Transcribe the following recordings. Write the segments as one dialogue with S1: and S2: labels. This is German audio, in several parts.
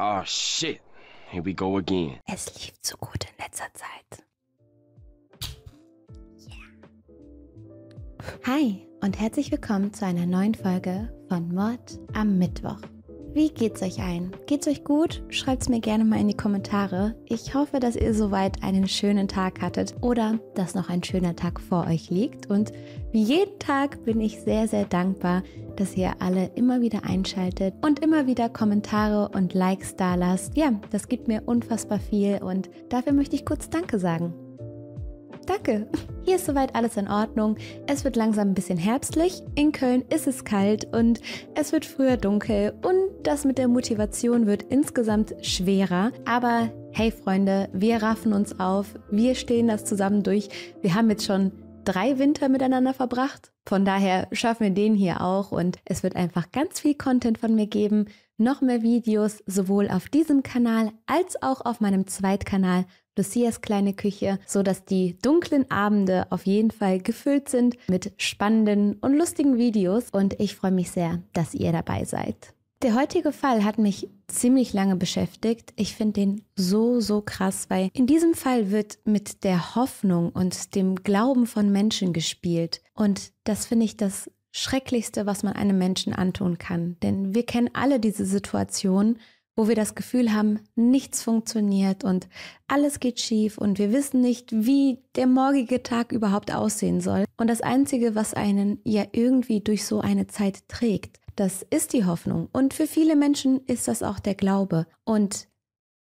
S1: Oh shit. Here we go again. Es lief so gut in letzter Zeit. Yeah. Hi und herzlich willkommen zu einer neuen Folge von Mord am Mittwoch. Wie geht's euch ein? Geht's euch gut? Schreibt's mir gerne mal in die Kommentare. Ich hoffe, dass ihr soweit einen schönen Tag hattet oder dass noch ein schöner Tag vor euch liegt. Und wie jeden Tag bin ich sehr, sehr dankbar, dass ihr alle immer wieder einschaltet und immer wieder Kommentare und Likes da lasst. Ja, das gibt mir unfassbar viel und dafür möchte ich kurz Danke sagen. Danke. Hier ist soweit alles in Ordnung. Es wird langsam ein bisschen herbstlich. In Köln ist es kalt und es wird früher dunkel und das mit der Motivation wird insgesamt schwerer. Aber hey Freunde, wir raffen uns auf. Wir stehen das zusammen durch. Wir haben jetzt schon drei Winter miteinander verbracht. Von daher schaffen wir den hier auch und es wird einfach ganz viel Content von mir geben. Noch mehr Videos sowohl auf diesem Kanal als auch auf meinem Zweitkanal Lucias kleine Küche, so dass die dunklen Abende auf jeden Fall gefüllt sind mit spannenden und lustigen Videos und ich freue mich sehr, dass ihr dabei seid. Der heutige Fall hat mich ziemlich lange beschäftigt. Ich finde den so, so krass, weil in diesem Fall wird mit der Hoffnung und dem Glauben von Menschen gespielt. Und das finde ich das Schrecklichste, was man einem Menschen antun kann. Denn wir kennen alle diese Situation, wo wir das Gefühl haben, nichts funktioniert und alles geht schief und wir wissen nicht, wie der morgige Tag überhaupt aussehen soll. Und das Einzige, was einen ja irgendwie durch so eine Zeit trägt, das ist die Hoffnung. Und für viele Menschen ist das auch der Glaube. Und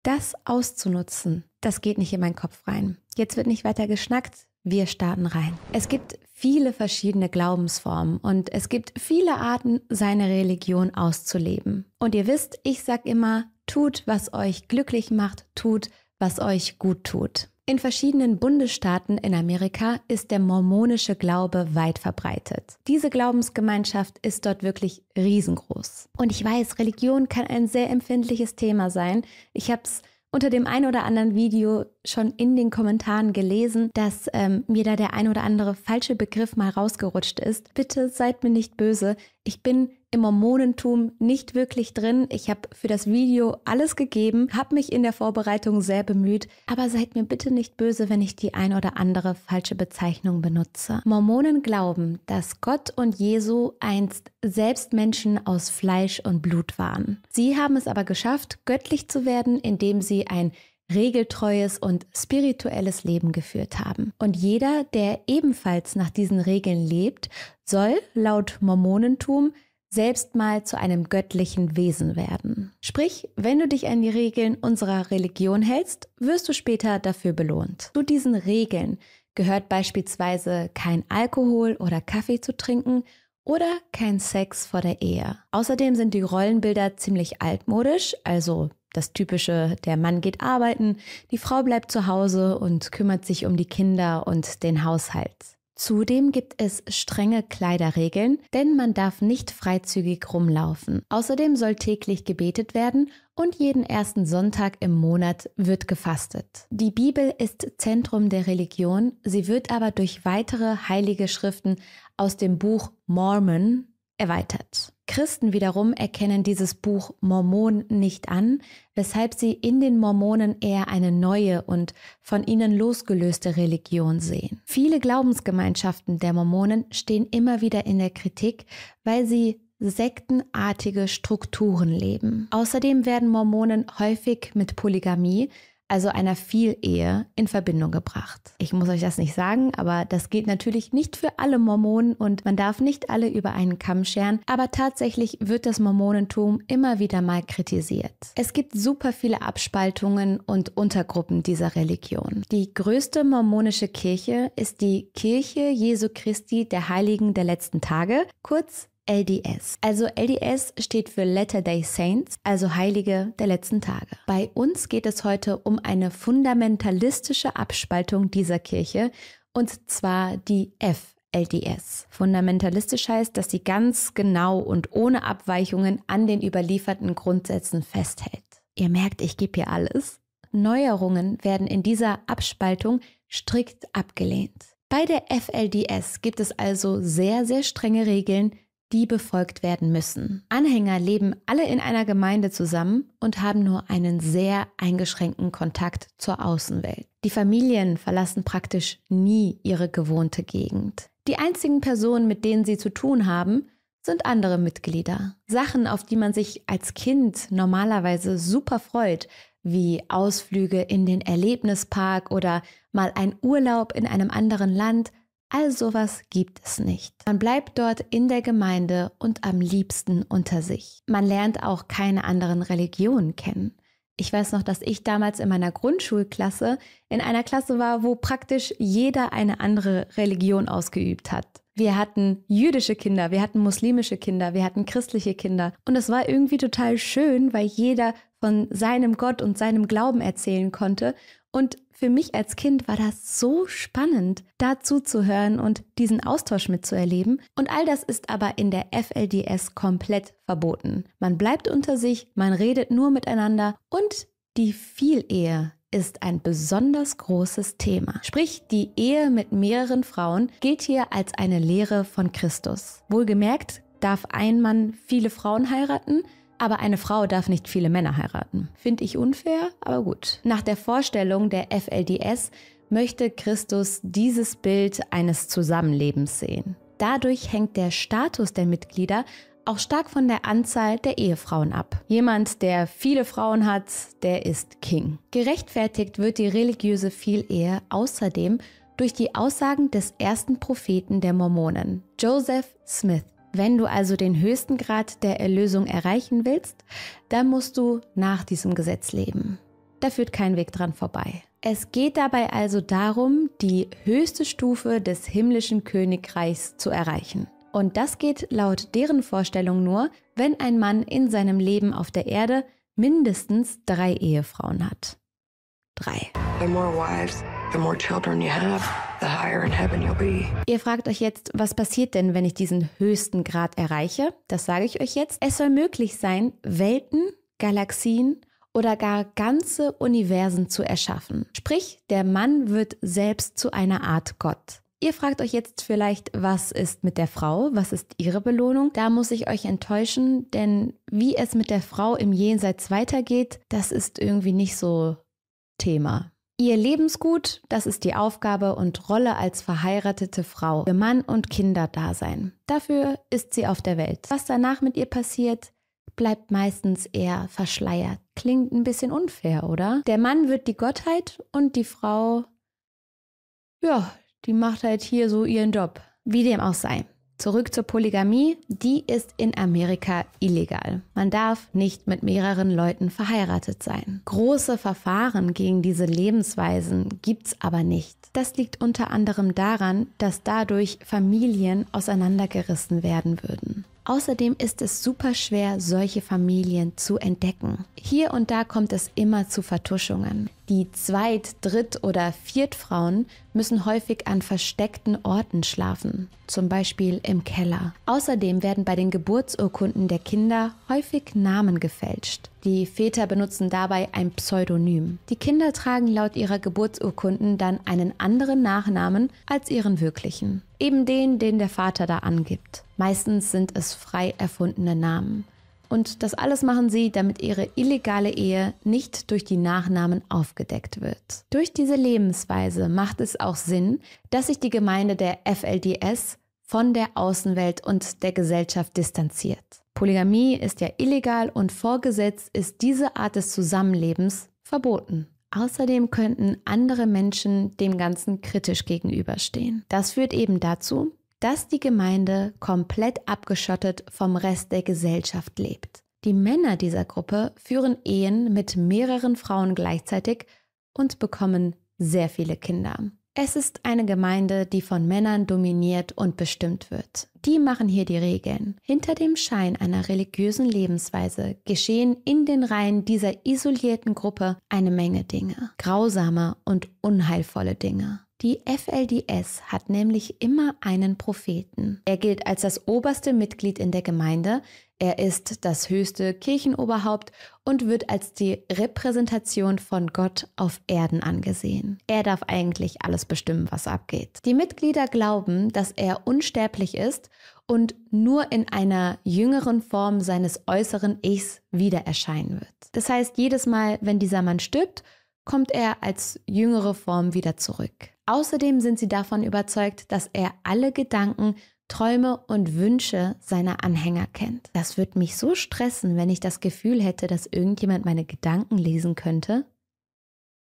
S1: das auszunutzen, das geht nicht in meinen Kopf rein. Jetzt wird nicht weiter geschnackt. Wir starten rein. Es gibt viele verschiedene Glaubensformen und es gibt viele Arten, seine Religion auszuleben. Und ihr wisst, ich sag immer, tut, was euch glücklich macht, tut, was euch gut tut. In verschiedenen Bundesstaaten in Amerika ist der mormonische Glaube weit verbreitet. Diese Glaubensgemeinschaft ist dort wirklich riesengroß. Und ich weiß, Religion kann ein sehr empfindliches Thema sein. Ich habe es unter dem ein oder anderen Video schon in den Kommentaren gelesen, dass ähm, mir da der ein oder andere falsche Begriff mal rausgerutscht ist. Bitte seid mir nicht böse. Ich bin im Mormonentum nicht wirklich drin. Ich habe für das Video alles gegeben, habe mich in der Vorbereitung sehr bemüht, aber seid mir bitte nicht böse, wenn ich die ein oder andere falsche Bezeichnung benutze. Mormonen glauben, dass Gott und Jesu einst selbst Menschen aus Fleisch und Blut waren. Sie haben es aber geschafft, göttlich zu werden, indem sie ein regeltreues und spirituelles Leben geführt haben. Und jeder, der ebenfalls nach diesen Regeln lebt, soll laut Mormonentum selbst mal zu einem göttlichen Wesen werden. Sprich, wenn du dich an die Regeln unserer Religion hältst, wirst du später dafür belohnt. Zu diesen Regeln gehört beispielsweise kein Alkohol oder Kaffee zu trinken oder kein Sex vor der Ehe. Außerdem sind die Rollenbilder ziemlich altmodisch, also das typische, der Mann geht arbeiten, die Frau bleibt zu Hause und kümmert sich um die Kinder und den Haushalt. Zudem gibt es strenge Kleiderregeln, denn man darf nicht freizügig rumlaufen. Außerdem soll täglich gebetet werden und jeden ersten Sonntag im Monat wird gefastet. Die Bibel ist Zentrum der Religion, sie wird aber durch weitere heilige Schriften aus dem Buch Mormon erweitert. Christen wiederum erkennen dieses Buch Mormon nicht an, weshalb sie in den Mormonen eher eine neue und von ihnen losgelöste Religion sehen. Viele Glaubensgemeinschaften der Mormonen stehen immer wieder in der Kritik, weil sie sektenartige Strukturen leben. Außerdem werden Mormonen häufig mit Polygamie, also einer Vielehe, in Verbindung gebracht. Ich muss euch das nicht sagen, aber das geht natürlich nicht für alle Mormonen und man darf nicht alle über einen Kamm scheren, aber tatsächlich wird das Mormonentum immer wieder mal kritisiert. Es gibt super viele Abspaltungen und Untergruppen dieser Religion. Die größte mormonische Kirche ist die Kirche Jesu Christi der Heiligen der letzten Tage, kurz LDS. Also LDS steht für Latter-day Saints, also Heilige der letzten Tage. Bei uns geht es heute um eine fundamentalistische Abspaltung dieser Kirche, und zwar die FLDS. Fundamentalistisch heißt, dass sie ganz genau und ohne Abweichungen an den überlieferten Grundsätzen festhält. Ihr merkt, ich gebe hier alles. Neuerungen werden in dieser Abspaltung strikt abgelehnt. Bei der FLDS gibt es also sehr, sehr strenge Regeln, die befolgt werden müssen. Anhänger leben alle in einer Gemeinde zusammen und haben nur einen sehr eingeschränkten Kontakt zur Außenwelt. Die Familien verlassen praktisch nie ihre gewohnte Gegend. Die einzigen Personen, mit denen sie zu tun haben, sind andere Mitglieder. Sachen, auf die man sich als Kind normalerweise super freut, wie Ausflüge in den Erlebnispark oder mal ein Urlaub in einem anderen Land, All sowas gibt es nicht. Man bleibt dort in der Gemeinde und am liebsten unter sich. Man lernt auch keine anderen Religionen kennen. Ich weiß noch, dass ich damals in meiner Grundschulklasse in einer Klasse war, wo praktisch jeder eine andere Religion ausgeübt hat. Wir hatten jüdische Kinder, wir hatten muslimische Kinder, wir hatten christliche Kinder. Und es war irgendwie total schön, weil jeder von seinem Gott und seinem Glauben erzählen konnte und für mich als Kind war das so spannend, dazu zu hören und diesen Austausch mitzuerleben. Und all das ist aber in der FLDS komplett verboten. Man bleibt unter sich, man redet nur miteinander und die Vielehe ist ein besonders großes Thema. Sprich, die Ehe mit mehreren Frauen gilt hier als eine Lehre von Christus. Wohlgemerkt darf ein Mann viele Frauen heiraten, aber eine Frau darf nicht viele Männer heiraten. Finde ich unfair, aber gut. Nach der Vorstellung der FLDS möchte Christus dieses Bild eines Zusammenlebens sehen. Dadurch hängt der Status der Mitglieder auch stark von der Anzahl der Ehefrauen ab. Jemand, der viele Frauen hat, der ist King. Gerechtfertigt wird die religiöse Vielehe außerdem durch die Aussagen des ersten Propheten der Mormonen, Joseph Smith. Wenn du also den höchsten Grad der Erlösung erreichen willst, dann musst du nach diesem Gesetz leben. Da führt kein Weg dran vorbei. Es geht dabei also darum, die höchste Stufe des himmlischen Königreichs zu erreichen. Und das geht laut deren Vorstellung nur, wenn ein Mann in seinem Leben auf der Erde mindestens drei Ehefrauen hat. Drei. The more wives, Ihr fragt euch jetzt, was passiert denn, wenn ich diesen höchsten Grad erreiche? Das sage ich euch jetzt. Es soll möglich sein, Welten, Galaxien oder gar ganze Universen zu erschaffen. Sprich, der Mann wird selbst zu einer Art Gott. Ihr fragt euch jetzt vielleicht, was ist mit der Frau? Was ist ihre Belohnung? Da muss ich euch enttäuschen, denn wie es mit der Frau im Jenseits weitergeht, das ist irgendwie nicht so Thema. Ihr Lebensgut, das ist die Aufgabe und Rolle als verheiratete Frau für Mann und Kinder da sein. Dafür ist sie auf der Welt. Was danach mit ihr passiert, bleibt meistens eher verschleiert. Klingt ein bisschen unfair, oder? Der Mann wird die Gottheit und die Frau, ja, die macht halt hier so ihren Job. Wie dem auch sei. Zurück zur Polygamie, die ist in Amerika illegal. Man darf nicht mit mehreren Leuten verheiratet sein. Große Verfahren gegen diese Lebensweisen gibt es aber nicht. Das liegt unter anderem daran, dass dadurch Familien auseinandergerissen werden würden. Außerdem ist es super schwer, solche Familien zu entdecken. Hier und da kommt es immer zu Vertuschungen. Die Zweit-, Dritt- oder Viertfrauen müssen häufig an versteckten Orten schlafen, zum Beispiel im Keller. Außerdem werden bei den Geburtsurkunden der Kinder häufig Namen gefälscht. Die Väter benutzen dabei ein Pseudonym. Die Kinder tragen laut ihrer Geburtsurkunden dann einen anderen Nachnamen als ihren wirklichen eben den, den der Vater da angibt. Meistens sind es frei erfundene Namen. Und das alles machen sie, damit ihre illegale Ehe nicht durch die Nachnamen aufgedeckt wird. Durch diese Lebensweise macht es auch Sinn, dass sich die Gemeinde der FLDS von der Außenwelt und der Gesellschaft distanziert. Polygamie ist ja illegal und vor Gesetz ist diese Art des Zusammenlebens verboten. Außerdem könnten andere Menschen dem Ganzen kritisch gegenüberstehen. Das führt eben dazu, dass die Gemeinde komplett abgeschottet vom Rest der Gesellschaft lebt. Die Männer dieser Gruppe führen Ehen mit mehreren Frauen gleichzeitig und bekommen sehr viele Kinder. Es ist eine Gemeinde, die von Männern dominiert und bestimmt wird. Die machen hier die Regeln. Hinter dem Schein einer religiösen Lebensweise geschehen in den Reihen dieser isolierten Gruppe eine Menge Dinge. Grausame und unheilvolle Dinge. Die FLDS hat nämlich immer einen Propheten. Er gilt als das oberste Mitglied in der Gemeinde, er ist das höchste Kirchenoberhaupt und wird als die Repräsentation von Gott auf Erden angesehen. Er darf eigentlich alles bestimmen, was abgeht. Die Mitglieder glauben, dass er unsterblich ist und nur in einer jüngeren Form seines äußeren Ichs wieder erscheinen wird. Das heißt, jedes Mal, wenn dieser Mann stirbt, kommt er als jüngere Form wieder zurück. Außerdem sind sie davon überzeugt, dass er alle Gedanken Träume und Wünsche seiner Anhänger kennt. Das würde mich so stressen, wenn ich das Gefühl hätte, dass irgendjemand meine Gedanken lesen könnte.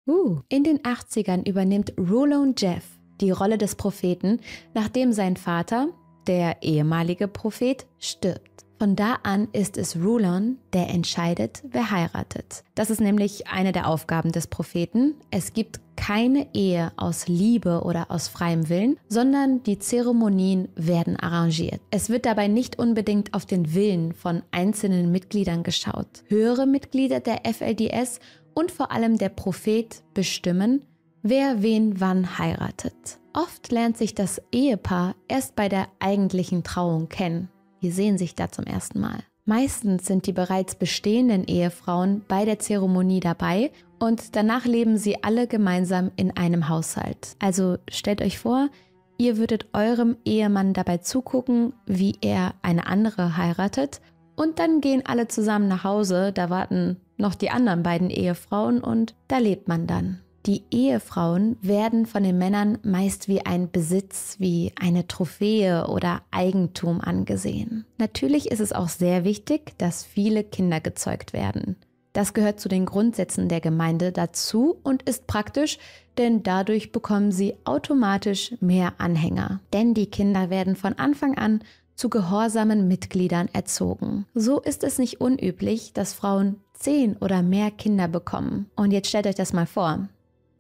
S1: Uh. In den 80ern übernimmt Rulon Jeff die Rolle des Propheten, nachdem sein Vater, der ehemalige Prophet, stirbt. Von da an ist es Rulon, der entscheidet, wer heiratet. Das ist nämlich eine der Aufgaben des Propheten. Es gibt keine Ehe aus Liebe oder aus freiem Willen, sondern die Zeremonien werden arrangiert. Es wird dabei nicht unbedingt auf den Willen von einzelnen Mitgliedern geschaut. Höhere Mitglieder der FLDS und vor allem der Prophet bestimmen, wer wen wann heiratet. Oft lernt sich das Ehepaar erst bei der eigentlichen Trauung kennen. Wir sehen sich da zum ersten Mal. Meistens sind die bereits bestehenden Ehefrauen bei der Zeremonie dabei und danach leben sie alle gemeinsam in einem Haushalt. Also stellt euch vor, ihr würdet eurem Ehemann dabei zugucken, wie er eine andere heiratet und dann gehen alle zusammen nach Hause, da warten noch die anderen beiden Ehefrauen und da lebt man dann. Die Ehefrauen werden von den Männern meist wie ein Besitz, wie eine Trophäe oder Eigentum angesehen. Natürlich ist es auch sehr wichtig, dass viele Kinder gezeugt werden. Das gehört zu den Grundsätzen der Gemeinde dazu und ist praktisch, denn dadurch bekommen sie automatisch mehr Anhänger. Denn die Kinder werden von Anfang an zu gehorsamen Mitgliedern erzogen. So ist es nicht unüblich, dass Frauen zehn oder mehr Kinder bekommen. Und jetzt stellt euch das mal vor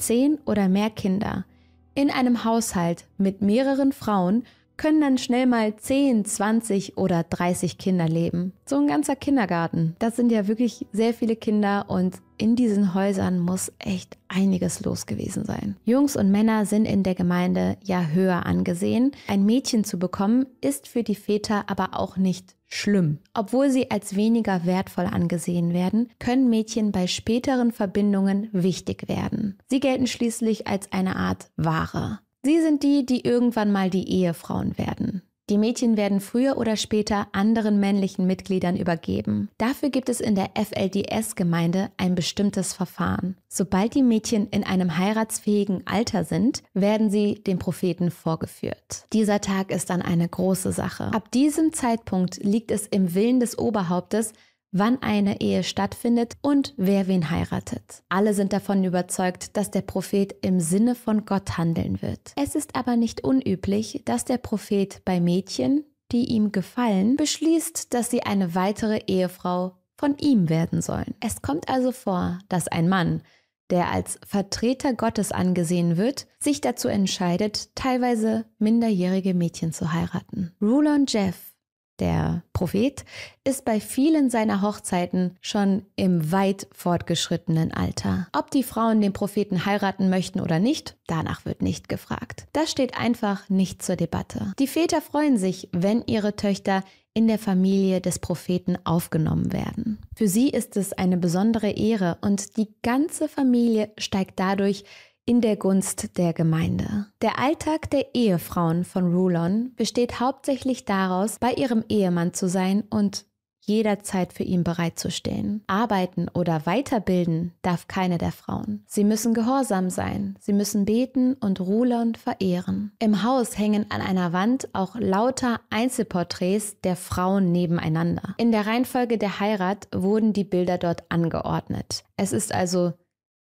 S1: zehn oder mehr Kinder in einem Haushalt mit mehreren Frauen können dann schnell mal 10, 20 oder 30 Kinder leben. So ein ganzer Kindergarten. Das sind ja wirklich sehr viele Kinder und in diesen Häusern muss echt einiges los gewesen sein. Jungs und Männer sind in der Gemeinde ja höher angesehen. Ein Mädchen zu bekommen ist für die Väter aber auch nicht schlimm. Obwohl sie als weniger wertvoll angesehen werden, können Mädchen bei späteren Verbindungen wichtig werden. Sie gelten schließlich als eine Art Ware. Sie sind die, die irgendwann mal die Ehefrauen werden. Die Mädchen werden früher oder später anderen männlichen Mitgliedern übergeben. Dafür gibt es in der FLDS-Gemeinde ein bestimmtes Verfahren. Sobald die Mädchen in einem heiratsfähigen Alter sind, werden sie dem Propheten vorgeführt. Dieser Tag ist dann eine große Sache. Ab diesem Zeitpunkt liegt es im Willen des Oberhauptes, wann eine Ehe stattfindet und wer wen heiratet. Alle sind davon überzeugt, dass der Prophet im Sinne von Gott handeln wird. Es ist aber nicht unüblich, dass der Prophet bei Mädchen, die ihm gefallen, beschließt, dass sie eine weitere Ehefrau von ihm werden sollen. Es kommt also vor, dass ein Mann, der als Vertreter Gottes angesehen wird, sich dazu entscheidet, teilweise minderjährige Mädchen zu heiraten. Rulon Jeff der Prophet, ist bei vielen seiner Hochzeiten schon im weit fortgeschrittenen Alter. Ob die Frauen den Propheten heiraten möchten oder nicht, danach wird nicht gefragt. Das steht einfach nicht zur Debatte. Die Väter freuen sich, wenn ihre Töchter in der Familie des Propheten aufgenommen werden. Für sie ist es eine besondere Ehre und die ganze Familie steigt dadurch in der Gunst der Gemeinde. Der Alltag der Ehefrauen von Rulon besteht hauptsächlich daraus, bei ihrem Ehemann zu sein und jederzeit für ihn bereitzustehen. Arbeiten oder weiterbilden darf keine der Frauen. Sie müssen gehorsam sein, sie müssen beten und Rulon verehren. Im Haus hängen an einer Wand auch lauter Einzelporträts der Frauen nebeneinander. In der Reihenfolge der Heirat wurden die Bilder dort angeordnet. Es ist also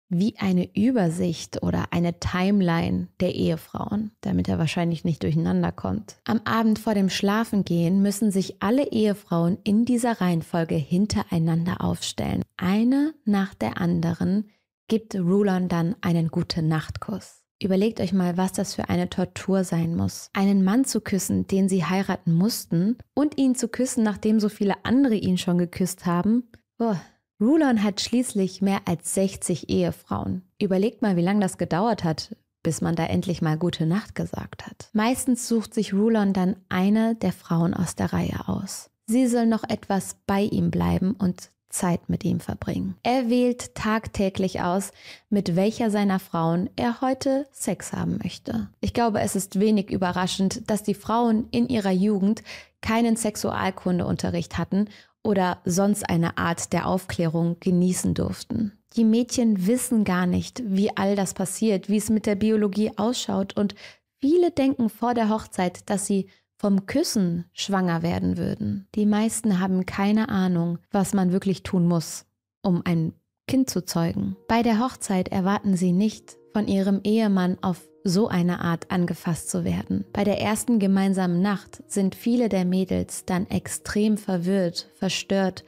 S1: wie eine Übersicht oder eine Timeline der Ehefrauen, damit er wahrscheinlich nicht durcheinander kommt. Am Abend vor dem Schlafengehen müssen sich alle Ehefrauen in dieser Reihenfolge hintereinander aufstellen. Eine nach der anderen gibt Rulon dann einen gute Nachtkuss. Überlegt euch mal, was das für eine Tortur sein muss. Einen Mann zu küssen, den sie heiraten mussten, und ihn zu küssen, nachdem so viele andere ihn schon geküsst haben. Boah, Rulon hat schließlich mehr als 60 Ehefrauen. Überlegt mal, wie lange das gedauert hat, bis man da endlich mal gute Nacht gesagt hat. Meistens sucht sich Rulon dann eine der Frauen aus der Reihe aus. Sie soll noch etwas bei ihm bleiben und Zeit mit ihm verbringen. Er wählt tagtäglich aus, mit welcher seiner Frauen er heute Sex haben möchte. Ich glaube, es ist wenig überraschend, dass die Frauen in ihrer Jugend keinen Sexualkundeunterricht hatten oder sonst eine Art der Aufklärung genießen durften. Die Mädchen wissen gar nicht, wie all das passiert, wie es mit der Biologie ausschaut und viele denken vor der Hochzeit, dass sie vom Küssen schwanger werden würden. Die meisten haben keine Ahnung, was man wirklich tun muss, um ein Kind zu zeugen. Bei der Hochzeit erwarten sie nicht, von ihrem Ehemann auf so eine Art angefasst zu werden. Bei der ersten gemeinsamen Nacht sind viele der Mädels dann extrem verwirrt, verstört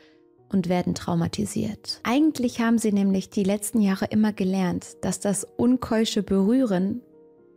S1: und werden traumatisiert. Eigentlich haben sie nämlich die letzten Jahre immer gelernt, dass das unkeusche Berühren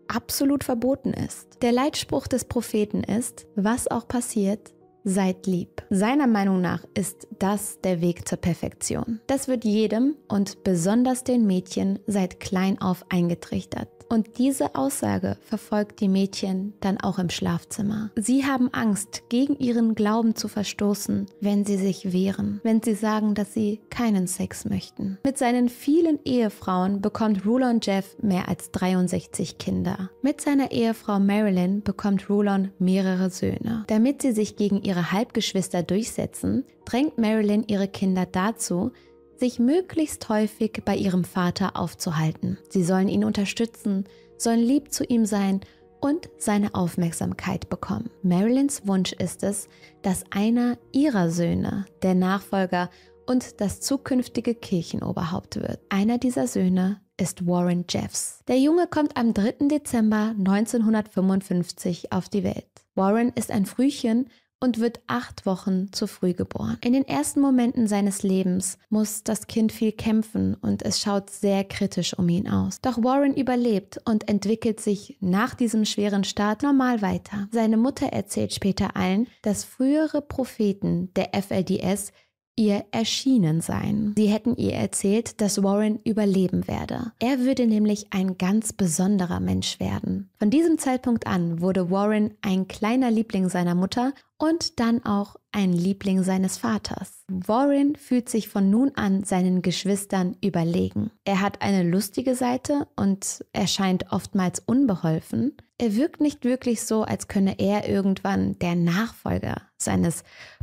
S1: absolut verboten ist. Der Leitspruch des Propheten ist, was auch passiert, Seid lieb. Seiner Meinung nach ist das der Weg zur Perfektion. Das wird jedem und besonders den Mädchen seit klein auf eingetrichtert. Und diese Aussage verfolgt die Mädchen dann auch im Schlafzimmer. Sie haben Angst, gegen ihren Glauben zu verstoßen, wenn sie sich wehren, wenn sie sagen, dass sie keinen Sex möchten. Mit seinen vielen Ehefrauen bekommt Rulon Jeff mehr als 63 Kinder. Mit seiner Ehefrau Marilyn bekommt Rulon mehrere Söhne. Damit sie sich gegen ihre Halbgeschwister durchsetzen, drängt Marilyn ihre Kinder dazu, sich möglichst häufig bei ihrem Vater aufzuhalten. Sie sollen ihn unterstützen, sollen lieb zu ihm sein und seine Aufmerksamkeit bekommen. Marilyns Wunsch ist es, dass einer ihrer Söhne der Nachfolger und das zukünftige Kirchenoberhaupt wird. Einer dieser Söhne ist Warren Jeffs. Der Junge kommt am 3. Dezember 1955 auf die Welt. Warren ist ein Frühchen, und wird acht Wochen zu früh geboren. In den ersten Momenten seines Lebens muss das Kind viel kämpfen und es schaut sehr kritisch um ihn aus. Doch Warren überlebt und entwickelt sich nach diesem schweren Start normal weiter. Seine Mutter erzählt später allen, dass frühere Propheten der FLDS ihr erschienen sein. Sie hätten ihr erzählt, dass Warren überleben werde. Er würde nämlich ein ganz besonderer Mensch werden. Von diesem Zeitpunkt an wurde Warren ein kleiner Liebling seiner Mutter und dann auch ein Liebling seines Vaters. Warren fühlt sich von nun an seinen Geschwistern überlegen. Er hat eine lustige Seite und erscheint oftmals unbeholfen. Er wirkt nicht wirklich so, als könne er irgendwann der Nachfolger seines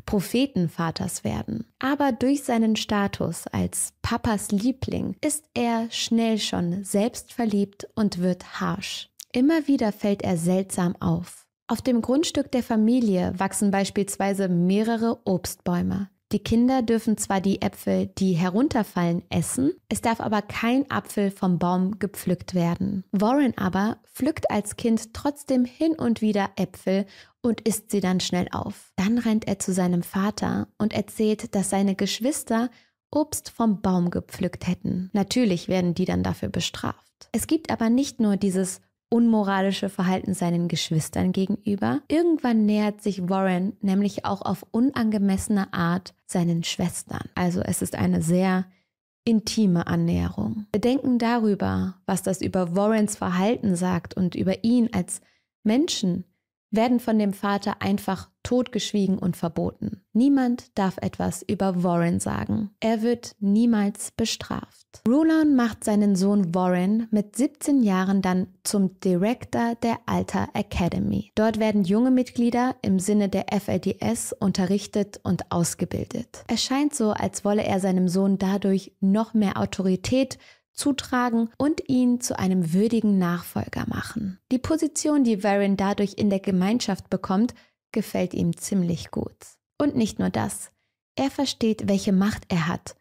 S1: Prophetenvaters werden. Aber durch seinen Status als Papas Liebling ist er schnell schon selbstverliebt und wird harsh. Immer wieder fällt er seltsam auf. Auf dem Grundstück der Familie wachsen beispielsweise mehrere Obstbäume. Die Kinder dürfen zwar die Äpfel, die herunterfallen, essen, es darf aber kein Apfel vom Baum gepflückt werden. Warren aber pflückt als Kind trotzdem hin und wieder Äpfel und isst sie dann schnell auf. Dann rennt er zu seinem Vater und erzählt, dass seine Geschwister Obst vom Baum gepflückt hätten. Natürlich werden die dann dafür bestraft. Es gibt aber nicht nur dieses unmoralische Verhalten seinen Geschwistern gegenüber. Irgendwann nähert sich Warren nämlich auch auf unangemessene Art seinen Schwestern. Also es ist eine sehr intime Annäherung. Bedenken darüber, was das über Warrens Verhalten sagt und über ihn als Menschen werden von dem Vater einfach totgeschwiegen und verboten. Niemand darf etwas über Warren sagen. Er wird niemals bestraft. Rulon macht seinen Sohn Warren mit 17 Jahren dann zum Director der Alter Academy. Dort werden junge Mitglieder im Sinne der FLDS unterrichtet und ausgebildet. Es scheint so, als wolle er seinem Sohn dadurch noch mehr Autorität zutragen und ihn zu einem würdigen Nachfolger machen. Die Position, die Varyn dadurch in der Gemeinschaft bekommt, gefällt ihm ziemlich gut. Und nicht nur das, er versteht, welche Macht er hat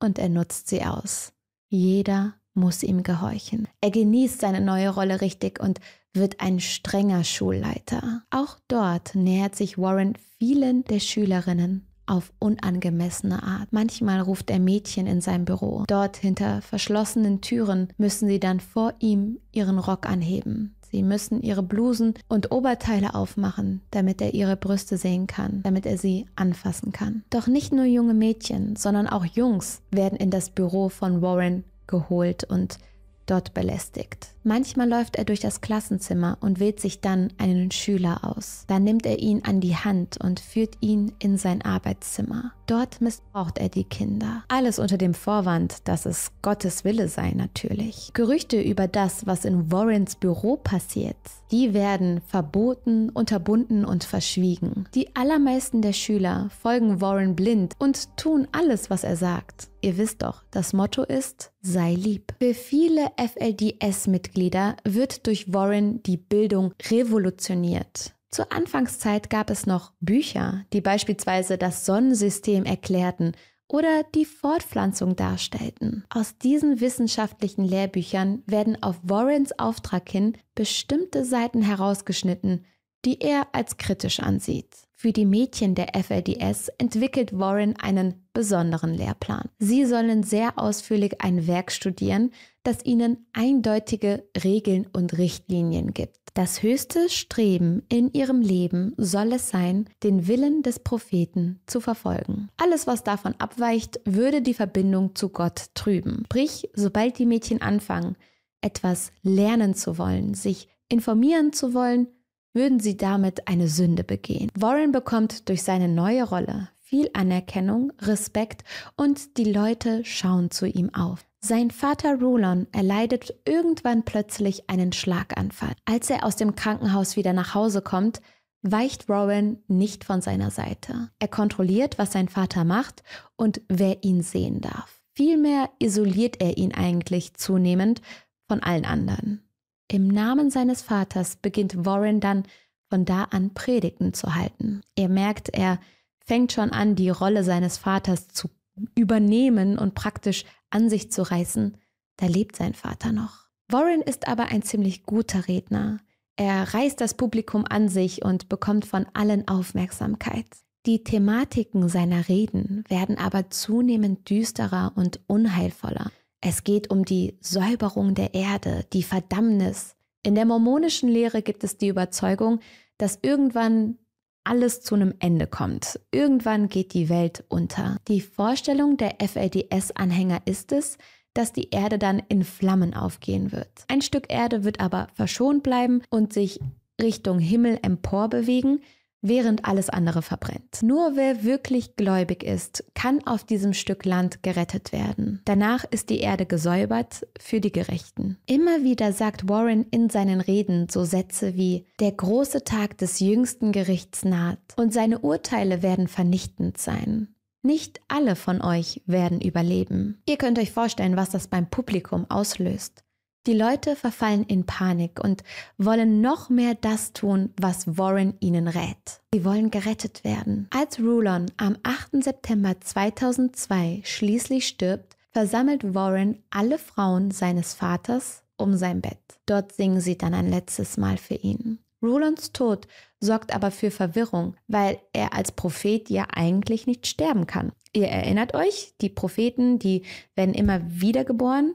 S1: und er nutzt sie aus. Jeder muss ihm gehorchen. Er genießt seine neue Rolle richtig und wird ein strenger Schulleiter. Auch dort nähert sich Warren vielen der Schülerinnen auf unangemessene Art. Manchmal ruft er Mädchen in sein Büro. Dort hinter verschlossenen Türen müssen sie dann vor ihm ihren Rock anheben. Sie müssen ihre Blusen und Oberteile aufmachen, damit er ihre Brüste sehen kann, damit er sie anfassen kann. Doch nicht nur junge Mädchen, sondern auch Jungs werden in das Büro von Warren geholt und dort belästigt. Manchmal läuft er durch das Klassenzimmer und wählt sich dann einen Schüler aus. Dann nimmt er ihn an die Hand und führt ihn in sein Arbeitszimmer. Dort missbraucht er die Kinder. Alles unter dem Vorwand, dass es Gottes Wille sei natürlich. Gerüchte über das, was in Warrens Büro passiert, die werden verboten, unterbunden und verschwiegen. Die allermeisten der Schüler folgen Warren blind und tun alles, was er sagt. Ihr wisst doch, das Motto ist, sei lieb. Für viele FLDS-Mitglieder Mitglieder wird durch Warren die Bildung revolutioniert. Zur Anfangszeit gab es noch Bücher, die beispielsweise das Sonnensystem erklärten oder die Fortpflanzung darstellten. Aus diesen wissenschaftlichen Lehrbüchern werden auf Warrens Auftrag hin bestimmte Seiten herausgeschnitten, die er als kritisch ansieht. Für die Mädchen der FLDS entwickelt Warren einen besonderen Lehrplan. Sie sollen sehr ausführlich ein Werk studieren, das ihnen eindeutige Regeln und Richtlinien gibt. Das höchste Streben in ihrem Leben soll es sein, den Willen des Propheten zu verfolgen. Alles, was davon abweicht, würde die Verbindung zu Gott trüben. Sprich, sobald die Mädchen anfangen, etwas lernen zu wollen, sich informieren zu wollen, würden sie damit eine Sünde begehen. Warren bekommt durch seine neue Rolle viel Anerkennung, Respekt und die Leute schauen zu ihm auf. Sein Vater Rulon erleidet irgendwann plötzlich einen Schlaganfall. Als er aus dem Krankenhaus wieder nach Hause kommt, weicht Warren nicht von seiner Seite. Er kontrolliert, was sein Vater macht und wer ihn sehen darf. Vielmehr isoliert er ihn eigentlich zunehmend von allen anderen. Im Namen seines Vaters beginnt Warren dann von da an Predigten zu halten. Er merkt, er fängt schon an, die Rolle seines Vaters zu übernehmen und praktisch an sich zu reißen. Da lebt sein Vater noch. Warren ist aber ein ziemlich guter Redner. Er reißt das Publikum an sich und bekommt von allen Aufmerksamkeit. Die Thematiken seiner Reden werden aber zunehmend düsterer und unheilvoller. Es geht um die Säuberung der Erde, die Verdammnis. In der mormonischen Lehre gibt es die Überzeugung, dass irgendwann alles zu einem Ende kommt. Irgendwann geht die Welt unter. Die Vorstellung der FLDS-Anhänger ist es, dass die Erde dann in Flammen aufgehen wird. Ein Stück Erde wird aber verschont bleiben und sich Richtung Himmel empor bewegen, während alles andere verbrennt. Nur wer wirklich gläubig ist, kann auf diesem Stück Land gerettet werden. Danach ist die Erde gesäubert für die Gerechten. Immer wieder sagt Warren in seinen Reden so Sätze wie Der große Tag des jüngsten Gerichts naht und seine Urteile werden vernichtend sein. Nicht alle von euch werden überleben. Ihr könnt euch vorstellen, was das beim Publikum auslöst. Die Leute verfallen in Panik und wollen noch mehr das tun, was Warren ihnen rät. Sie wollen gerettet werden. Als Rulon am 8. September 2002 schließlich stirbt, versammelt Warren alle Frauen seines Vaters um sein Bett. Dort singen sie dann ein letztes Mal für ihn. Rulons Tod sorgt aber für Verwirrung, weil er als Prophet ja eigentlich nicht sterben kann. Ihr erinnert euch, die Propheten, die werden immer wiedergeboren,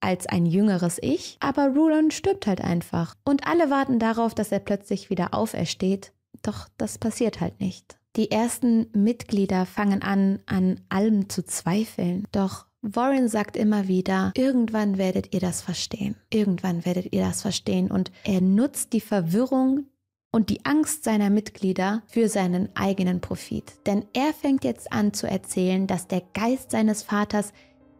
S1: als ein jüngeres Ich, aber Rulon stirbt halt einfach. Und alle warten darauf, dass er plötzlich wieder aufersteht. Doch das passiert halt nicht. Die ersten Mitglieder fangen an, an allem zu zweifeln. Doch Warren sagt immer wieder, irgendwann werdet ihr das verstehen. Irgendwann werdet ihr das verstehen. Und er nutzt die Verwirrung und die Angst seiner Mitglieder für seinen eigenen Profit. Denn er fängt jetzt an zu erzählen, dass der Geist seines Vaters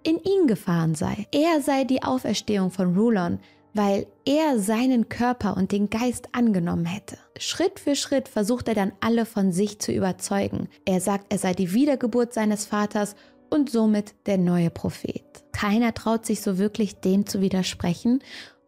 S1: in ihn gefahren sei. Er sei die Auferstehung von Rulon, weil er seinen Körper und den Geist angenommen hätte. Schritt für Schritt versucht er dann alle von sich zu überzeugen. Er sagt, er sei die Wiedergeburt seines Vaters und somit der neue Prophet. Keiner traut sich so wirklich dem zu widersprechen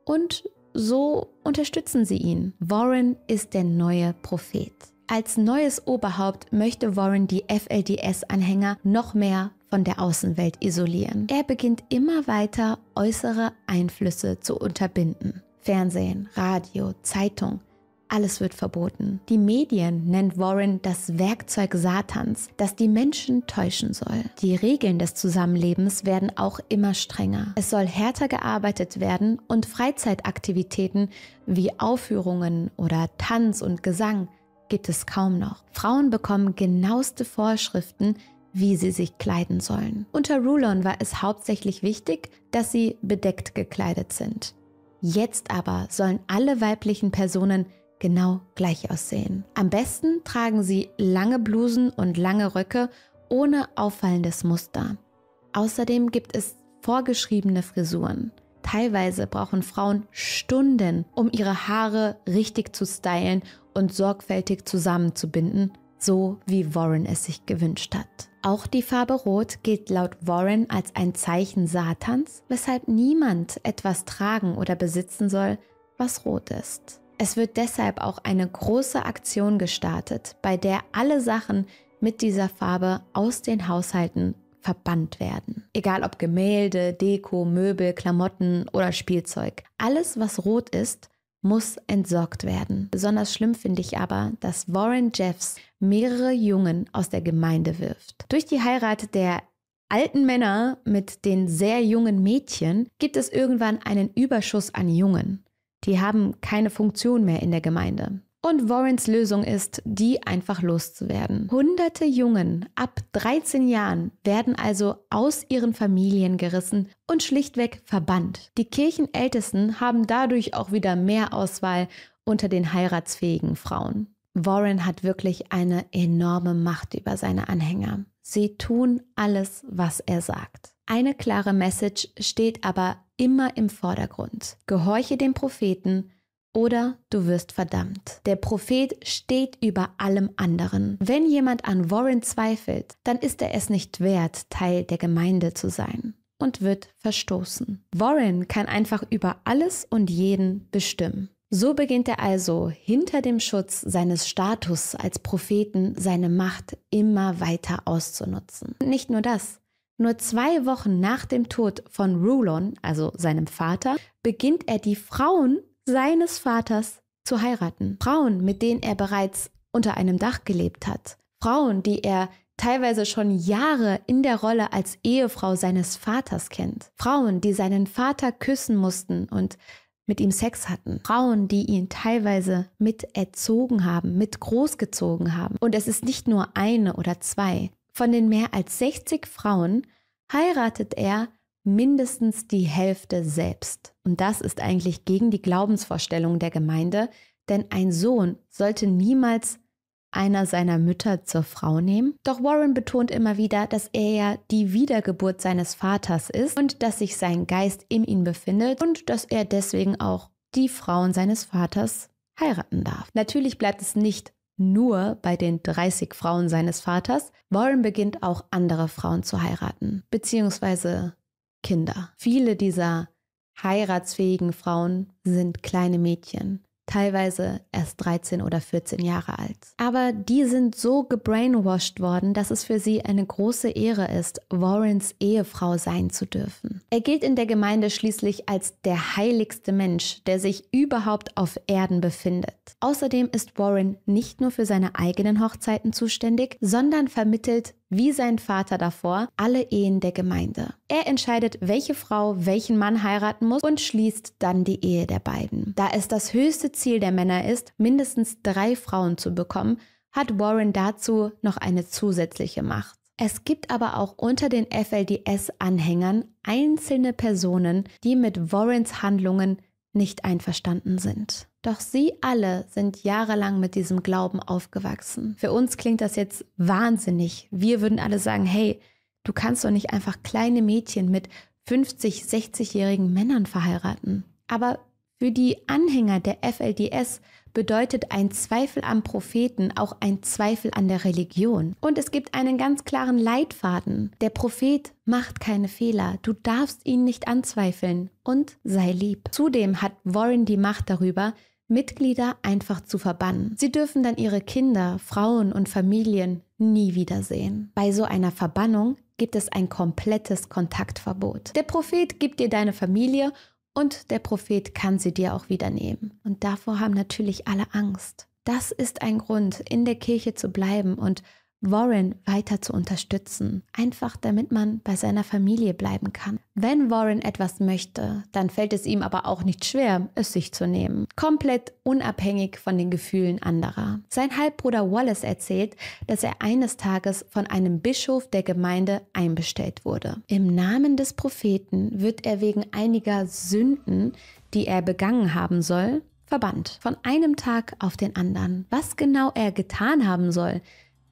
S1: und so unterstützen sie ihn. Warren ist der neue Prophet. Als neues Oberhaupt möchte Warren die FLDS-Anhänger noch mehr von der Außenwelt isolieren. Er beginnt immer weiter äußere Einflüsse zu unterbinden. Fernsehen, Radio, Zeitung, alles wird verboten. Die Medien nennt Warren das Werkzeug Satans, das die Menschen täuschen soll. Die Regeln des Zusammenlebens werden auch immer strenger. Es soll härter gearbeitet werden und Freizeitaktivitäten wie Aufführungen oder Tanz und Gesang gibt es kaum noch. Frauen bekommen genaueste Vorschriften, wie sie sich kleiden sollen. Unter Rulon war es hauptsächlich wichtig, dass sie bedeckt gekleidet sind. Jetzt aber sollen alle weiblichen Personen genau gleich aussehen. Am besten tragen sie lange Blusen und lange Röcke ohne auffallendes Muster. Außerdem gibt es vorgeschriebene Frisuren. Teilweise brauchen Frauen Stunden, um ihre Haare richtig zu stylen und sorgfältig zusammenzubinden, so wie Warren es sich gewünscht hat. Auch die Farbe Rot gilt laut Warren als ein Zeichen Satans, weshalb niemand etwas tragen oder besitzen soll, was rot ist. Es wird deshalb auch eine große Aktion gestartet, bei der alle Sachen mit dieser Farbe aus den Haushalten verbannt werden. Egal ob Gemälde, Deko, Möbel, Klamotten oder Spielzeug. Alles, was rot ist, muss entsorgt werden. Besonders schlimm finde ich aber, dass Warren Jeffs mehrere Jungen aus der Gemeinde wirft. Durch die Heirat der alten Männer mit den sehr jungen Mädchen gibt es irgendwann einen Überschuss an Jungen. Die haben keine Funktion mehr in der Gemeinde. Und Warrens Lösung ist, die einfach loszuwerden. Hunderte Jungen ab 13 Jahren werden also aus ihren Familien gerissen und schlichtweg verbannt. Die Kirchenältesten haben dadurch auch wieder mehr Auswahl unter den heiratsfähigen Frauen. Warren hat wirklich eine enorme Macht über seine Anhänger. Sie tun alles, was er sagt. Eine klare Message steht aber immer im Vordergrund. Gehorche dem Propheten, oder du wirst verdammt. Der Prophet steht über allem anderen. Wenn jemand an Warren zweifelt, dann ist er es nicht wert, Teil der Gemeinde zu sein und wird verstoßen. Warren kann einfach über alles und jeden bestimmen. So beginnt er also hinter dem Schutz seines Status als Propheten seine Macht immer weiter auszunutzen. nicht nur das. Nur zwei Wochen nach dem Tod von Rulon, also seinem Vater, beginnt er die Frauen seines Vaters zu heiraten. Frauen, mit denen er bereits unter einem Dach gelebt hat. Frauen, die er teilweise schon Jahre in der Rolle als Ehefrau seines Vaters kennt. Frauen, die seinen Vater küssen mussten und mit ihm Sex hatten. Frauen, die ihn teilweise mit erzogen haben, mit großgezogen haben. Und es ist nicht nur eine oder zwei. Von den mehr als 60 Frauen heiratet er mindestens die Hälfte selbst. Und das ist eigentlich gegen die Glaubensvorstellung der Gemeinde, denn ein Sohn sollte niemals einer seiner Mütter zur Frau nehmen. Doch Warren betont immer wieder, dass er ja die Wiedergeburt seines Vaters ist und dass sich sein Geist in ihm befindet und dass er deswegen auch die Frauen seines Vaters heiraten darf. Natürlich bleibt es nicht nur bei den 30 Frauen seines Vaters. Warren beginnt auch andere Frauen zu heiraten, beziehungsweise Kinder. Viele dieser heiratsfähigen Frauen sind kleine Mädchen, teilweise erst 13 oder 14 Jahre alt. Aber die sind so gebrainwashed worden, dass es für sie eine große Ehre ist, Warrens Ehefrau sein zu dürfen. Er gilt in der Gemeinde schließlich als der heiligste Mensch, der sich überhaupt auf Erden befindet. Außerdem ist Warren nicht nur für seine eigenen Hochzeiten zuständig, sondern vermittelt wie sein Vater davor, alle Ehen der Gemeinde. Er entscheidet, welche Frau welchen Mann heiraten muss und schließt dann die Ehe der beiden. Da es das höchste Ziel der Männer ist, mindestens drei Frauen zu bekommen, hat Warren dazu noch eine zusätzliche Macht. Es gibt aber auch unter den FLDS-Anhängern einzelne Personen, die mit Warrens Handlungen nicht einverstanden sind. Doch sie alle sind jahrelang mit diesem Glauben aufgewachsen. Für uns klingt das jetzt wahnsinnig. Wir würden alle sagen, hey, du kannst doch nicht einfach kleine Mädchen mit 50, 60-jährigen Männern verheiraten. Aber für die Anhänger der FLDS bedeutet ein Zweifel am Propheten auch ein Zweifel an der Religion. Und es gibt einen ganz klaren Leitfaden. Der Prophet macht keine Fehler, du darfst ihn nicht anzweifeln und sei lieb. Zudem hat Warren die Macht darüber, Mitglieder einfach zu verbannen. Sie dürfen dann ihre Kinder, Frauen und Familien nie wiedersehen. Bei so einer Verbannung gibt es ein komplettes Kontaktverbot. Der Prophet gibt dir deine Familie und der Prophet kann sie dir auch wieder nehmen. Und davor haben natürlich alle Angst. Das ist ein Grund, in der Kirche zu bleiben und Warren weiter zu unterstützen, einfach damit man bei seiner Familie bleiben kann. Wenn Warren etwas möchte, dann fällt es ihm aber auch nicht schwer, es sich zu nehmen, komplett unabhängig von den Gefühlen anderer. Sein Halbbruder Wallace erzählt, dass er eines Tages von einem Bischof der Gemeinde einbestellt wurde. Im Namen des Propheten wird er wegen einiger Sünden, die er begangen haben soll, verbannt. Von einem Tag auf den anderen. Was genau er getan haben soll,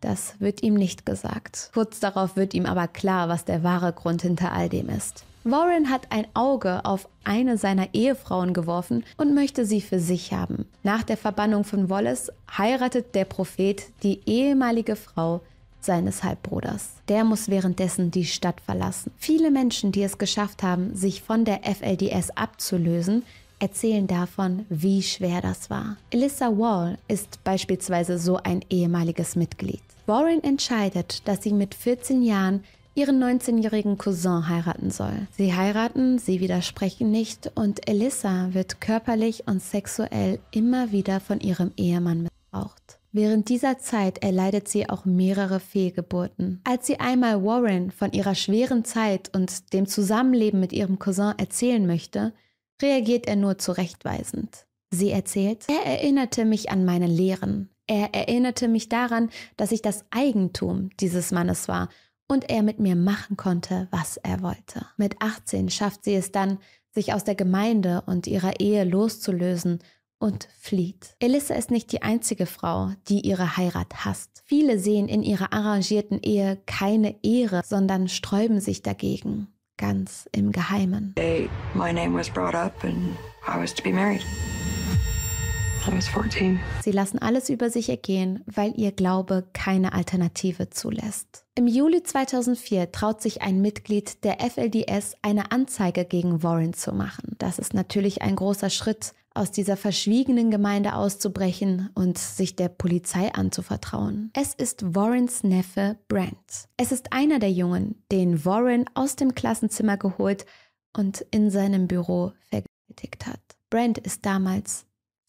S1: das wird ihm nicht gesagt. Kurz darauf wird ihm aber klar, was der wahre Grund hinter all dem ist. Warren hat ein Auge auf eine seiner Ehefrauen geworfen und möchte sie für sich haben. Nach der Verbannung von Wallace heiratet der Prophet die ehemalige Frau seines Halbbruders. Der muss währenddessen die Stadt verlassen. Viele Menschen, die es geschafft haben, sich von der FLDS abzulösen, erzählen davon, wie schwer das war. Elissa Wall ist beispielsweise so ein ehemaliges Mitglied. Warren entscheidet, dass sie mit 14 Jahren ihren 19-jährigen Cousin heiraten soll. Sie heiraten, sie widersprechen nicht und Elissa wird körperlich und sexuell immer wieder von ihrem Ehemann missbraucht. Während dieser Zeit erleidet sie auch mehrere Fehlgeburten. Als sie einmal Warren von ihrer schweren Zeit und dem Zusammenleben mit ihrem Cousin erzählen möchte, reagiert er nur zurechtweisend. Sie erzählt, er erinnerte mich an meine Lehren. Er erinnerte mich daran, dass ich das Eigentum dieses Mannes war und er mit mir machen konnte, was er wollte. Mit 18 schafft sie es dann, sich aus der Gemeinde und ihrer Ehe loszulösen und flieht. Elissa ist nicht die einzige Frau, die ihre Heirat hasst. Viele sehen in ihrer arrangierten Ehe keine Ehre, sondern sträuben sich dagegen ganz im Geheimen. They, my name was brought up and I was to be married. Sie lassen alles über sich ergehen, weil ihr Glaube keine Alternative zulässt. Im Juli 2004 traut sich ein Mitglied der FLDS eine Anzeige gegen Warren zu machen. Das ist natürlich ein großer Schritt, aus dieser verschwiegenen Gemeinde auszubrechen und sich der Polizei anzuvertrauen. Es ist Warrens Neffe Brent. Es ist einer der Jungen, den Warren aus dem Klassenzimmer geholt und in seinem Büro vergewaltigt hat. Brent ist damals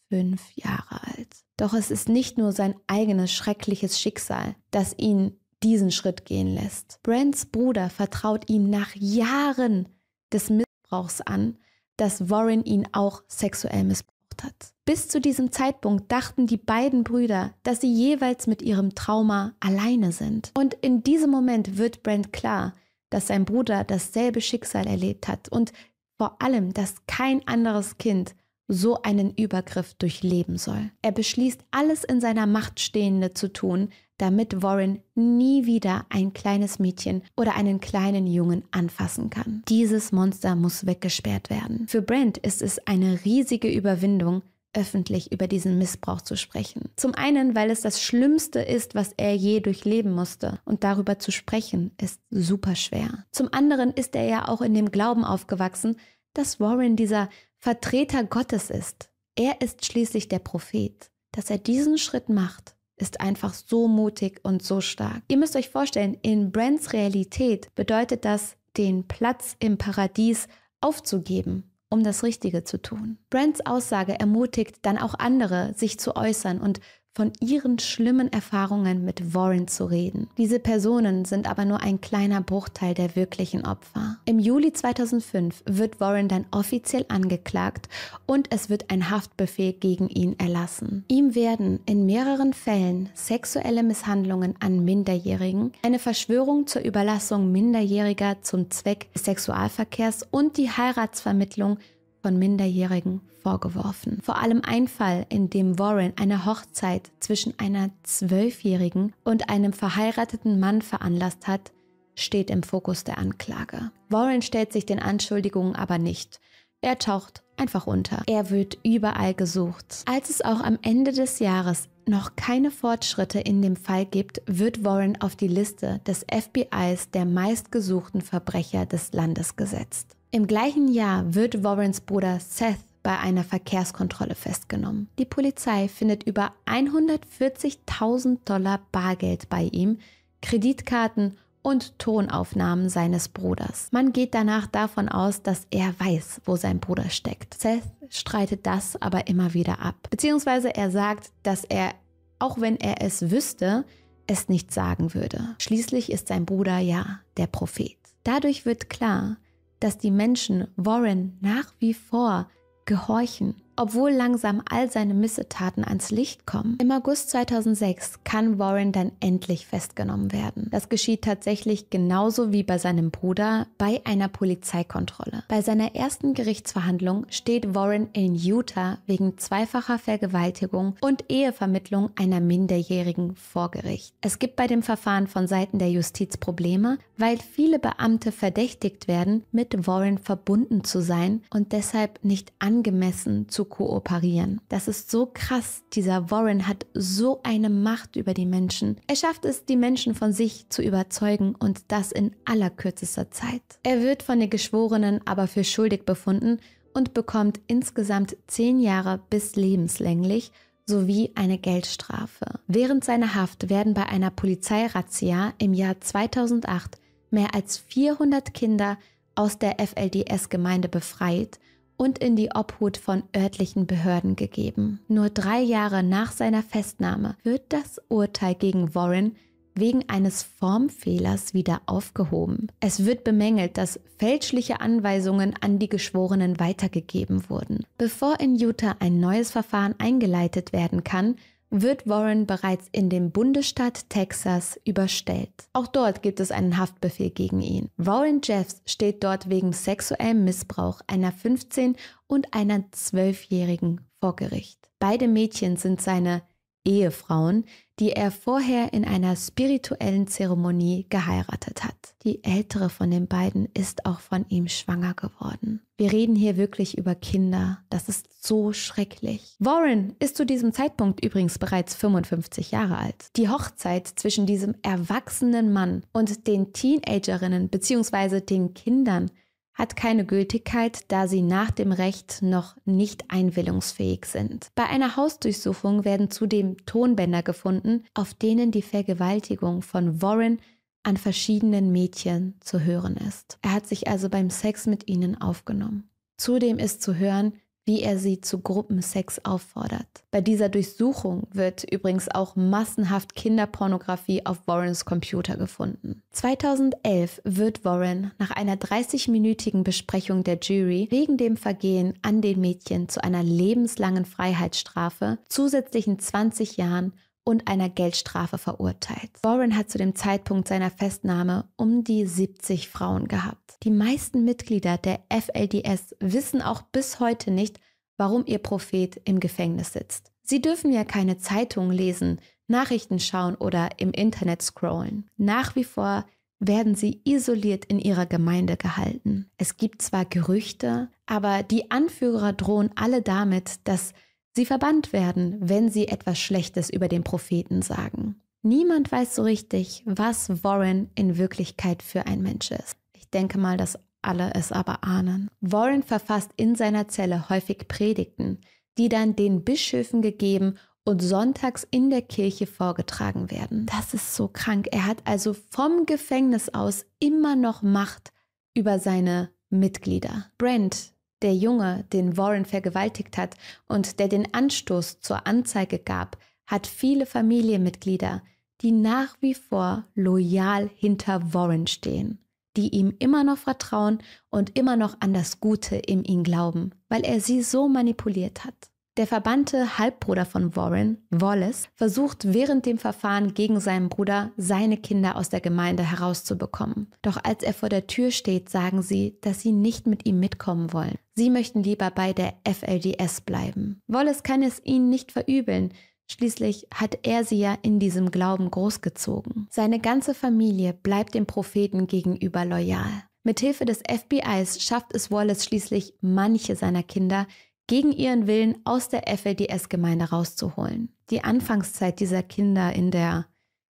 S1: fünf Jahre alt. Doch es ist nicht nur sein eigenes schreckliches Schicksal, das ihn diesen Schritt gehen lässt. Brents Bruder vertraut ihm nach Jahren des Missbrauchs an, dass Warren ihn auch sexuell missbraucht hat. Bis zu diesem Zeitpunkt dachten die beiden Brüder, dass sie jeweils mit ihrem Trauma alleine sind. Und in diesem Moment wird Brent klar, dass sein Bruder dasselbe Schicksal erlebt hat und vor allem, dass kein anderes Kind so einen Übergriff durchleben soll. Er beschließt, alles in seiner Macht Stehende zu tun, damit Warren nie wieder ein kleines Mädchen oder einen kleinen Jungen anfassen kann. Dieses Monster muss weggesperrt werden. Für Brent ist es eine riesige Überwindung, öffentlich über diesen Missbrauch zu sprechen. Zum einen, weil es das Schlimmste ist, was er je durchleben musste und darüber zu sprechen ist super schwer. Zum anderen ist er ja auch in dem Glauben aufgewachsen, dass Warren dieser Vertreter Gottes ist. Er ist schließlich der Prophet. Dass er diesen Schritt macht, ist einfach so mutig und so stark. Ihr müsst euch vorstellen, in Brands Realität bedeutet das, den Platz im Paradies aufzugeben um das Richtige zu tun. Brands Aussage ermutigt dann auch andere, sich zu äußern und von ihren schlimmen Erfahrungen mit Warren zu reden. Diese Personen sind aber nur ein kleiner Bruchteil der wirklichen Opfer. Im Juli 2005 wird Warren dann offiziell angeklagt und es wird ein Haftbefehl gegen ihn erlassen. Ihm werden in mehreren Fällen sexuelle Misshandlungen an Minderjährigen, eine Verschwörung zur Überlassung Minderjähriger zum Zweck des Sexualverkehrs und die Heiratsvermittlung von Minderjährigen vorgeworfen. Vor allem ein Fall, in dem Warren eine Hochzeit zwischen einer Zwölfjährigen und einem verheirateten Mann veranlasst hat, steht im Fokus der Anklage. Warren stellt sich den Anschuldigungen aber nicht. Er taucht einfach unter. Er wird überall gesucht. Als es auch am Ende des Jahres noch keine Fortschritte in dem Fall gibt, wird Warren auf die Liste des FBIs der meistgesuchten Verbrecher des Landes gesetzt. Im gleichen Jahr wird Warrens Bruder Seth bei einer Verkehrskontrolle festgenommen. Die Polizei findet über 140.000 Dollar Bargeld bei ihm, Kreditkarten und Tonaufnahmen seines Bruders. Man geht danach davon aus, dass er weiß, wo sein Bruder steckt. Seth streitet das aber immer wieder ab. Beziehungsweise er sagt, dass er, auch wenn er es wüsste, es nicht sagen würde. Schließlich ist sein Bruder ja der Prophet. Dadurch wird klar, dass die Menschen Warren nach wie vor gehorchen obwohl langsam all seine Missetaten ans Licht kommen. Im August 2006 kann Warren dann endlich festgenommen werden. Das geschieht tatsächlich genauso wie bei seinem Bruder bei einer Polizeikontrolle. Bei seiner ersten Gerichtsverhandlung steht Warren in Utah wegen zweifacher Vergewaltigung und Ehevermittlung einer Minderjährigen vor Gericht. Es gibt bei dem Verfahren von Seiten der Justiz Probleme, weil viele Beamte verdächtigt werden, mit Warren verbunden zu sein und deshalb nicht angemessen zu kooperieren. Das ist so krass. Dieser Warren hat so eine Macht über die Menschen. Er schafft es, die Menschen von sich zu überzeugen und das in allerkürzester Zeit. Er wird von den Geschworenen aber für schuldig befunden und bekommt insgesamt zehn Jahre bis lebenslänglich sowie eine Geldstrafe. Während seiner Haft werden bei einer Polizeirazzia im Jahr 2008 mehr als 400 Kinder aus der FLDS-Gemeinde befreit und in die Obhut von örtlichen Behörden gegeben. Nur drei Jahre nach seiner Festnahme wird das Urteil gegen Warren wegen eines Formfehlers wieder aufgehoben. Es wird bemängelt, dass fälschliche Anweisungen an die Geschworenen weitergegeben wurden. Bevor in Utah ein neues Verfahren eingeleitet werden kann, wird Warren bereits in dem Bundesstaat Texas überstellt. Auch dort gibt es einen Haftbefehl gegen ihn. Warren Jeffs steht dort wegen sexuellem Missbrauch einer 15- und einer 12-Jährigen vor Gericht. Beide Mädchen sind seine Ehefrauen, die er vorher in einer spirituellen Zeremonie geheiratet hat. Die ältere von den beiden ist auch von ihm schwanger geworden. Wir reden hier wirklich über Kinder. Das ist so schrecklich. Warren ist zu diesem Zeitpunkt übrigens bereits 55 Jahre alt. Die Hochzeit zwischen diesem erwachsenen Mann und den Teenagerinnen bzw. den Kindern hat keine Gültigkeit, da sie nach dem Recht noch nicht einwillungsfähig sind. Bei einer Hausdurchsuchung werden zudem Tonbänder gefunden, auf denen die Vergewaltigung von Warren an verschiedenen Mädchen zu hören ist. Er hat sich also beim Sex mit ihnen aufgenommen. Zudem ist zu hören, wie er sie zu Gruppensex auffordert. Bei dieser Durchsuchung wird übrigens auch massenhaft Kinderpornografie auf Warrens Computer gefunden. 2011 wird Warren nach einer 30-minütigen Besprechung der Jury wegen dem Vergehen an den Mädchen zu einer lebenslangen Freiheitsstrafe, zusätzlichen 20 Jahren und einer Geldstrafe verurteilt. Warren hat zu dem Zeitpunkt seiner Festnahme um die 70 Frauen gehabt. Die meisten Mitglieder der FLDS wissen auch bis heute nicht, warum ihr Prophet im Gefängnis sitzt. Sie dürfen ja keine Zeitungen lesen, Nachrichten schauen oder im Internet scrollen. Nach wie vor werden sie isoliert in ihrer Gemeinde gehalten. Es gibt zwar Gerüchte, aber die Anführer drohen alle damit, dass Sie verbannt werden, wenn sie etwas Schlechtes über den Propheten sagen. Niemand weiß so richtig, was Warren in Wirklichkeit für ein Mensch ist. Ich denke mal, dass alle es aber ahnen. Warren verfasst in seiner Zelle häufig Predigten, die dann den Bischöfen gegeben und sonntags in der Kirche vorgetragen werden. Das ist so krank. Er hat also vom Gefängnis aus immer noch Macht über seine Mitglieder. Brent, der Junge, den Warren vergewaltigt hat und der den Anstoß zur Anzeige gab, hat viele Familienmitglieder, die nach wie vor loyal hinter Warren stehen, die ihm immer noch vertrauen und immer noch an das Gute in ihm glauben, weil er sie so manipuliert hat. Der verbannte Halbbruder von Warren, Wallace, versucht während dem Verfahren gegen seinen Bruder, seine Kinder aus der Gemeinde herauszubekommen. Doch als er vor der Tür steht, sagen sie, dass sie nicht mit ihm mitkommen wollen. Sie möchten lieber bei der FLDS bleiben. Wallace kann es ihnen nicht verübeln, Schließlich hat er sie ja in diesem Glauben großgezogen. Seine ganze Familie bleibt dem Propheten gegenüber loyal. Mithilfe des FBIs schafft es Wallace schließlich, manche seiner Kinder gegen ihren Willen aus der FLDS-Gemeinde rauszuholen. Die Anfangszeit dieser Kinder in der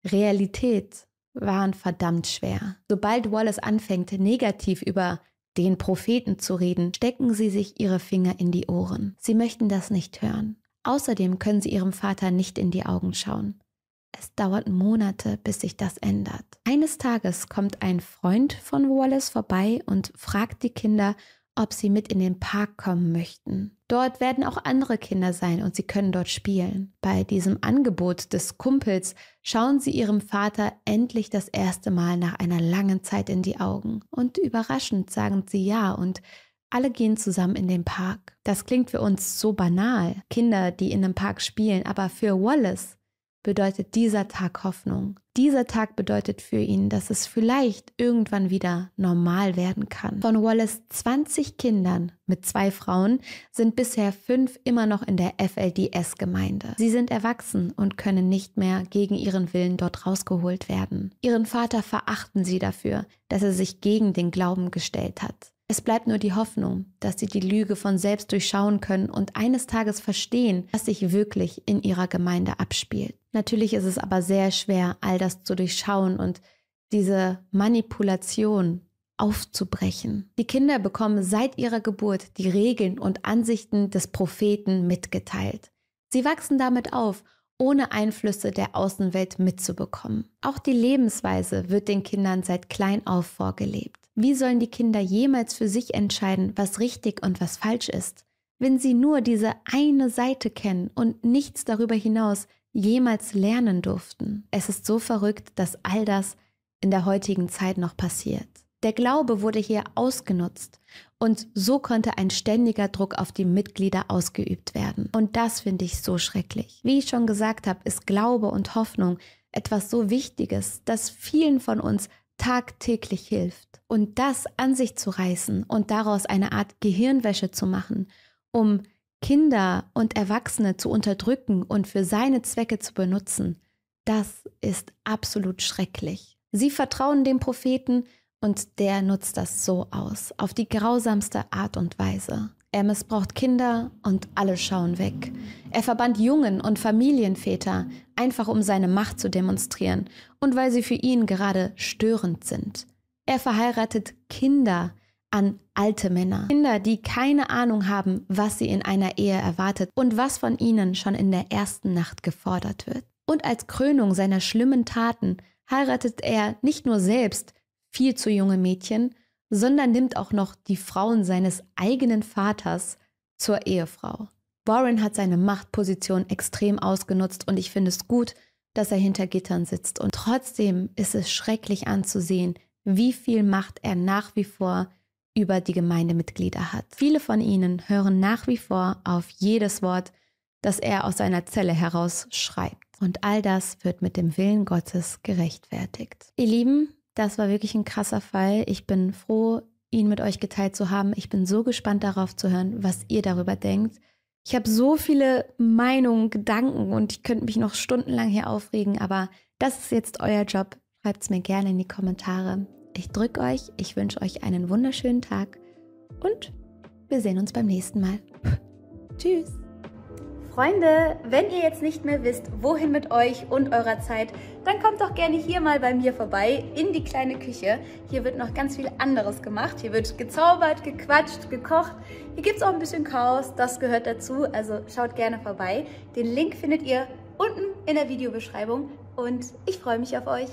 S1: Realität waren verdammt schwer. Sobald Wallace anfängt, negativ über den Propheten zu reden, stecken sie sich ihre Finger in die Ohren. Sie möchten das nicht hören. Außerdem können sie ihrem Vater nicht in die Augen schauen. Es dauert Monate, bis sich das ändert. Eines Tages kommt ein Freund von Wallace vorbei und fragt die Kinder, ob sie mit in den Park kommen möchten. Dort werden auch andere Kinder sein und sie können dort spielen. Bei diesem Angebot des Kumpels schauen sie ihrem Vater endlich das erste Mal nach einer langen Zeit in die Augen. Und überraschend sagen sie ja und alle gehen zusammen in den Park. Das klingt für uns so banal, Kinder, die in einem Park spielen, aber für Wallace bedeutet dieser Tag Hoffnung. Dieser Tag bedeutet für ihn, dass es vielleicht irgendwann wieder normal werden kann. Von Wallace 20 Kindern mit zwei Frauen sind bisher fünf immer noch in der FLDS-Gemeinde. Sie sind erwachsen und können nicht mehr gegen ihren Willen dort rausgeholt werden. Ihren Vater verachten sie dafür, dass er sich gegen den Glauben gestellt hat. Es bleibt nur die Hoffnung, dass sie die Lüge von selbst durchschauen können und eines Tages verstehen, was sich wirklich in ihrer Gemeinde abspielt. Natürlich ist es aber sehr schwer, all das zu durchschauen und diese Manipulation aufzubrechen. Die Kinder bekommen seit ihrer Geburt die Regeln und Ansichten des Propheten mitgeteilt. Sie wachsen damit auf, ohne Einflüsse der Außenwelt mitzubekommen. Auch die Lebensweise wird den Kindern seit klein auf vorgelebt. Wie sollen die Kinder jemals für sich entscheiden, was richtig und was falsch ist, wenn sie nur diese eine Seite kennen und nichts darüber hinaus jemals lernen durften? Es ist so verrückt, dass all das in der heutigen Zeit noch passiert. Der Glaube wurde hier ausgenutzt und so konnte ein ständiger Druck auf die Mitglieder ausgeübt werden. Und das finde ich so schrecklich. Wie ich schon gesagt habe, ist Glaube und Hoffnung etwas so Wichtiges, das vielen von uns tagtäglich hilft. Und das an sich zu reißen und daraus eine Art Gehirnwäsche zu machen, um Kinder und Erwachsene zu unterdrücken und für seine Zwecke zu benutzen, das ist absolut schrecklich. Sie vertrauen dem Propheten und der nutzt das so aus, auf die grausamste Art und Weise. Er missbraucht Kinder und alle schauen weg. Er verbannt Jungen und Familienväter, einfach um seine Macht zu demonstrieren und weil sie für ihn gerade störend sind. Er verheiratet Kinder an alte Männer. Kinder, die keine Ahnung haben, was sie in einer Ehe erwartet und was von ihnen schon in der ersten Nacht gefordert wird. Und als Krönung seiner schlimmen Taten heiratet er nicht nur selbst viel zu junge Mädchen, sondern nimmt auch noch die Frauen seines eigenen Vaters zur Ehefrau. Warren hat seine Machtposition extrem ausgenutzt und ich finde es gut, dass er hinter Gittern sitzt. Und trotzdem ist es schrecklich anzusehen, wie viel Macht er nach wie vor über die Gemeindemitglieder hat. Viele von ihnen hören nach wie vor auf jedes Wort, das er aus seiner Zelle heraus schreibt. Und all das wird mit dem Willen Gottes gerechtfertigt. Ihr Lieben, das war wirklich ein krasser Fall. Ich bin froh, ihn mit euch geteilt zu haben. Ich bin so gespannt darauf zu hören, was ihr darüber denkt. Ich habe so viele Meinungen, Gedanken und ich könnte mich noch stundenlang hier aufregen, aber das ist jetzt euer Job. Schreibt es mir gerne in die Kommentare. Ich drücke euch, ich wünsche euch einen wunderschönen Tag und wir sehen uns beim nächsten Mal. Tschüss. Freunde, wenn ihr jetzt nicht mehr wisst, wohin mit euch und eurer Zeit, dann kommt doch gerne hier mal bei mir vorbei in die kleine Küche. Hier wird noch ganz viel anderes gemacht. Hier wird gezaubert, gequatscht, gekocht. Hier gibt es auch ein bisschen Chaos, das gehört dazu, also schaut gerne vorbei. Den Link findet ihr unten in der Videobeschreibung und ich freue mich auf euch.